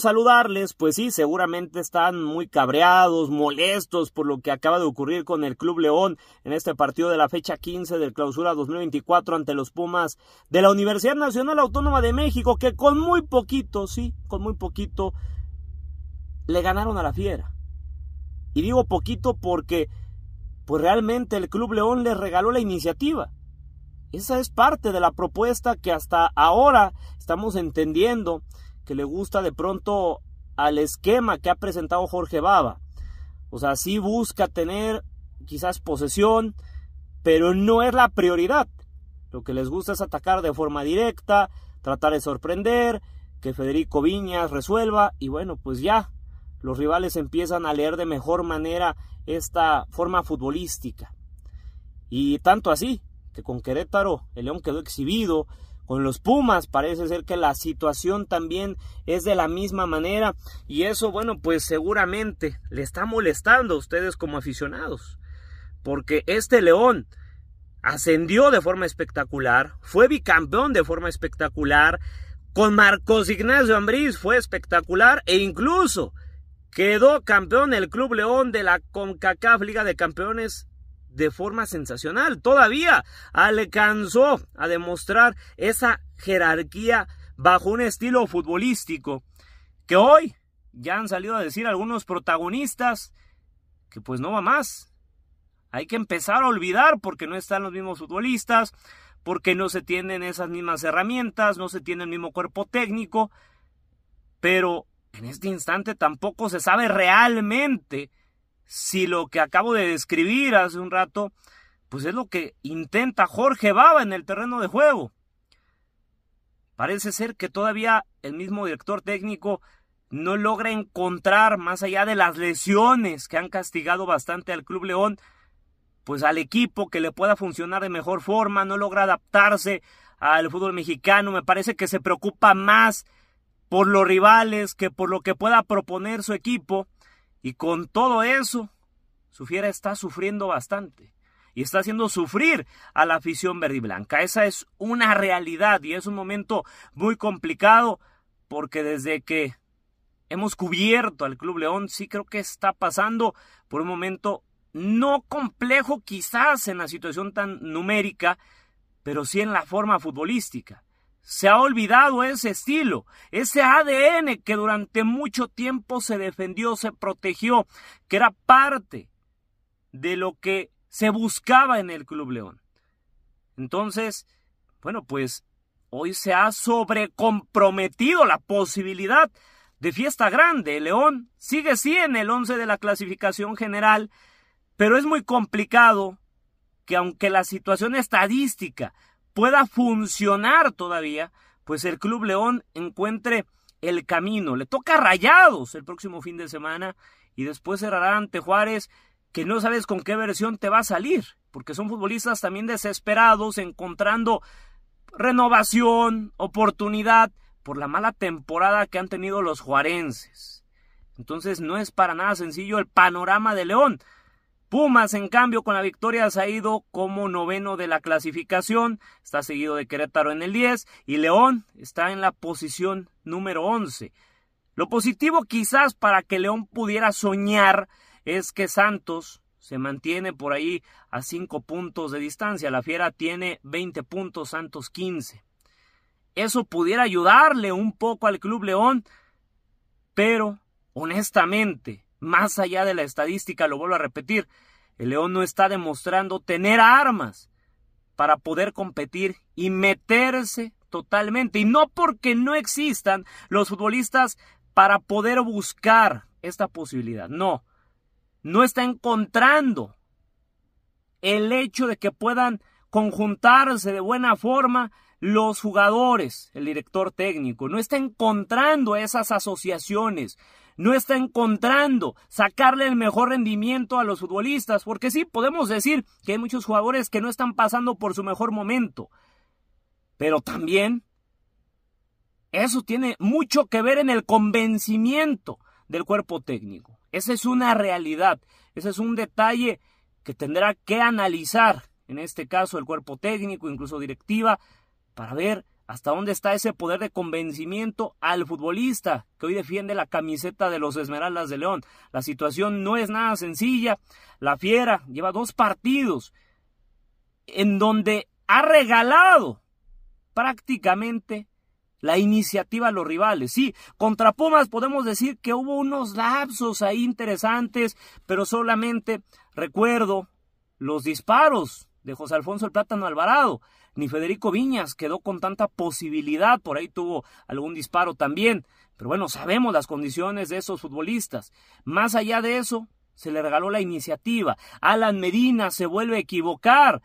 saludarles, pues sí, seguramente están muy cabreados, molestos por lo que acaba de ocurrir con el Club León en este partido de la fecha 15 del Clausura 2024 ante los Pumas de la Universidad Nacional Autónoma de México, que con muy poquito, sí, con muy poquito, le ganaron a la Fiera. Y digo poquito porque, pues realmente el Club León les regaló la iniciativa. Esa es parte de la propuesta que hasta ahora estamos entendiendo que le gusta de pronto al esquema que ha presentado Jorge Baba. O sea, sí busca tener quizás posesión, pero no es la prioridad. Lo que les gusta es atacar de forma directa, tratar de sorprender, que Federico Viñas resuelva y bueno, pues ya los rivales empiezan a leer de mejor manera esta forma futbolística. Y tanto así que con Querétaro el León quedó exhibido, con los Pumas. Parece ser que la situación también es de la misma manera y eso, bueno, pues seguramente le está molestando a ustedes como aficionados, porque este León ascendió de forma espectacular, fue bicampeón de forma espectacular, con Marcos Ignacio Ambriz fue espectacular e incluso quedó campeón el Club León de la CONCACAF Liga de Campeones de forma sensacional. Todavía alcanzó a demostrar esa jerarquía bajo un estilo futbolístico que hoy ya han salido a decir algunos protagonistas que pues no va más. Hay que empezar a olvidar porque no están los mismos futbolistas, porque no se tienen esas mismas herramientas, no se tiene el mismo cuerpo técnico, pero en este instante tampoco se sabe realmente si lo que acabo de describir hace un rato, pues es lo que intenta Jorge Baba en el terreno de juego. Parece ser que todavía el mismo director técnico no logra encontrar, más allá de las lesiones que han castigado bastante al Club León, pues al equipo que le pueda funcionar de mejor forma, no logra adaptarse al fútbol mexicano, me parece que se preocupa más por los rivales que por lo que pueda proponer su equipo. Y con todo eso, Sufiera está sufriendo bastante y está haciendo sufrir a la afición verde y blanca. Esa es una realidad y es un momento muy complicado porque desde que hemos cubierto al Club León, sí creo que está pasando por un momento no complejo quizás en la situación tan numérica, pero sí en la forma futbolística. Se ha olvidado ese estilo, ese ADN que durante mucho tiempo se defendió, se protegió, que era parte de lo que se buscaba en el Club León. Entonces, bueno, pues hoy se ha sobrecomprometido la posibilidad de fiesta grande. León sigue sí en el 11 de la clasificación general, pero es muy complicado que aunque la situación estadística pueda funcionar todavía, pues el Club León encuentre el camino. Le toca Rayados el próximo fin de semana y después cerrará ante Juárez, que no sabes con qué versión te va a salir, porque son futbolistas también desesperados encontrando renovación, oportunidad por la mala temporada que han tenido los juarenses. Entonces no es para nada sencillo el panorama de León. Pumas, en cambio, con la victoria se ha ido como noveno de la clasificación, está seguido de Querétaro en el 10 y León está en la posición número 11. Lo positivo quizás para que León pudiera soñar es que Santos se mantiene por ahí a 5 puntos de distancia, la Fiera tiene 20 puntos, Santos 15. Eso pudiera ayudarle un poco al Club León, pero honestamente más allá de la estadística, lo vuelvo a repetir, el León no está demostrando tener armas para poder competir y meterse totalmente. Y no porque no existan los futbolistas para poder buscar esta posibilidad, no. No está encontrando el hecho de que puedan conjuntarse de buena forma los jugadores, el director técnico, no está encontrando esas asociaciones, no está encontrando sacarle el mejor rendimiento a los futbolistas, porque sí, podemos decir que hay muchos jugadores que no están pasando por su mejor momento, pero también eso tiene mucho que ver en el convencimiento del cuerpo técnico. Esa es una realidad, ese es un detalle que tendrá que analizar, en este caso el cuerpo técnico, incluso directiva, para ver ¿Hasta dónde está ese poder de convencimiento al futbolista que hoy defiende la camiseta de los Esmeraldas de León? La situación no es nada sencilla. La Fiera lleva dos partidos en donde ha regalado prácticamente la iniciativa a los rivales. Sí, contra Pumas podemos decir que hubo unos lapsos ahí interesantes, pero solamente recuerdo los disparos de José Alfonso el Plátano Alvarado ni Federico Viñas quedó con tanta posibilidad, por ahí tuvo algún disparo también. Pero bueno, sabemos las condiciones de esos futbolistas. Más allá de eso, se le regaló la iniciativa. Alan Medina se vuelve a equivocar.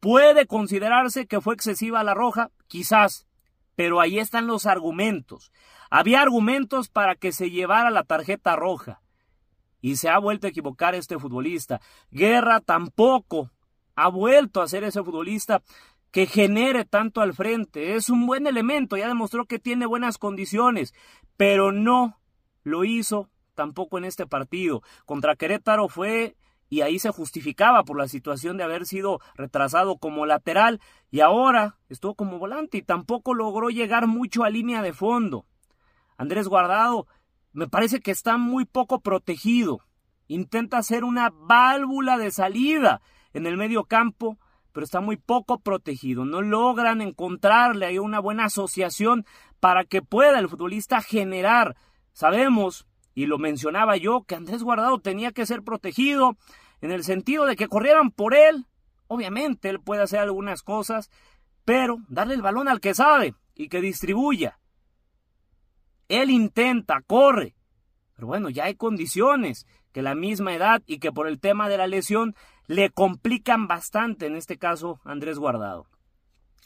¿Puede considerarse que fue excesiva la roja? Quizás, pero ahí están los argumentos. Había argumentos para que se llevara la tarjeta roja. Y se ha vuelto a equivocar este futbolista. Guerra tampoco ha vuelto a ser ese futbolista que genere tanto al frente. Es un buen elemento, ya demostró que tiene buenas condiciones, pero no lo hizo tampoco en este partido. Contra Querétaro fue y ahí se justificaba por la situación de haber sido retrasado como lateral y ahora estuvo como volante y tampoco logró llegar mucho a línea de fondo. Andrés Guardado me parece que está muy poco protegido. Intenta hacer una válvula de salida en el medio campo, pero está muy poco protegido. No logran encontrarle ahí una buena asociación para que pueda el futbolista generar. Sabemos, y lo mencionaba yo, que Andrés Guardado tenía que ser protegido en el sentido de que corrieran por él. Obviamente él puede hacer algunas cosas, pero darle el balón al que sabe y que distribuya. Él intenta, corre. Pero bueno, ya hay condiciones que la misma edad y que por el tema de la lesión le complican bastante, en este caso, Andrés Guardado.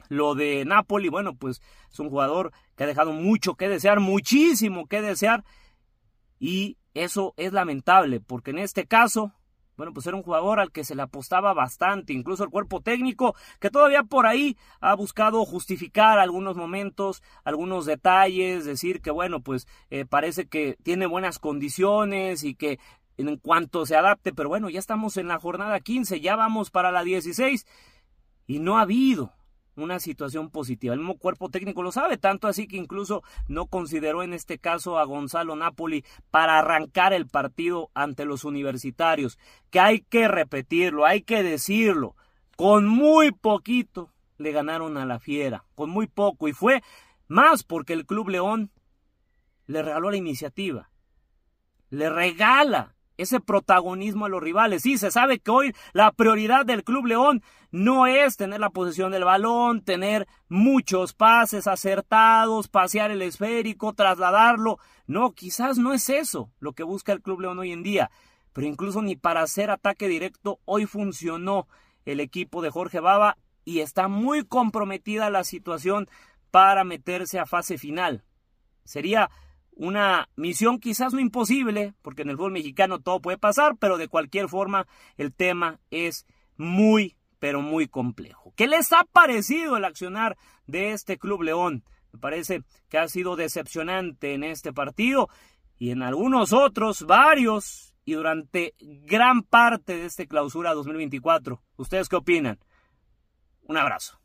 Lo de Napoli, bueno, pues es un jugador que ha dejado mucho que desear, muchísimo que desear, y eso es lamentable, porque en este caso, bueno, pues era un jugador al que se le apostaba bastante, incluso el cuerpo técnico, que todavía por ahí ha buscado justificar algunos momentos, algunos detalles, decir que, bueno, pues eh, parece que tiene buenas condiciones y que en cuanto se adapte, pero bueno, ya estamos en la jornada 15, ya vamos para la 16 y no ha habido una situación positiva. El mismo cuerpo técnico lo sabe, tanto así que incluso no consideró en este caso a Gonzalo Napoli para arrancar el partido ante los universitarios, que hay que repetirlo, hay que decirlo, con muy poquito le ganaron a la fiera, con muy poco, y fue más porque el Club León le regaló la iniciativa, le regala ese protagonismo a los rivales. Sí, se sabe que hoy la prioridad del Club León no es tener la posesión del balón, tener muchos pases acertados, pasear el esférico, trasladarlo. No, quizás no es eso lo que busca el Club León hoy en día. Pero incluso ni para hacer ataque directo hoy funcionó el equipo de Jorge Baba y está muy comprometida la situación para meterse a fase final. Sería una misión quizás no imposible, porque en el fútbol mexicano todo puede pasar, pero de cualquier forma el tema es muy, pero muy complejo. ¿Qué les ha parecido el accionar de este Club León? Me parece que ha sido decepcionante en este partido y en algunos otros, varios, y durante gran parte de este clausura 2024. ¿Ustedes qué opinan? Un abrazo.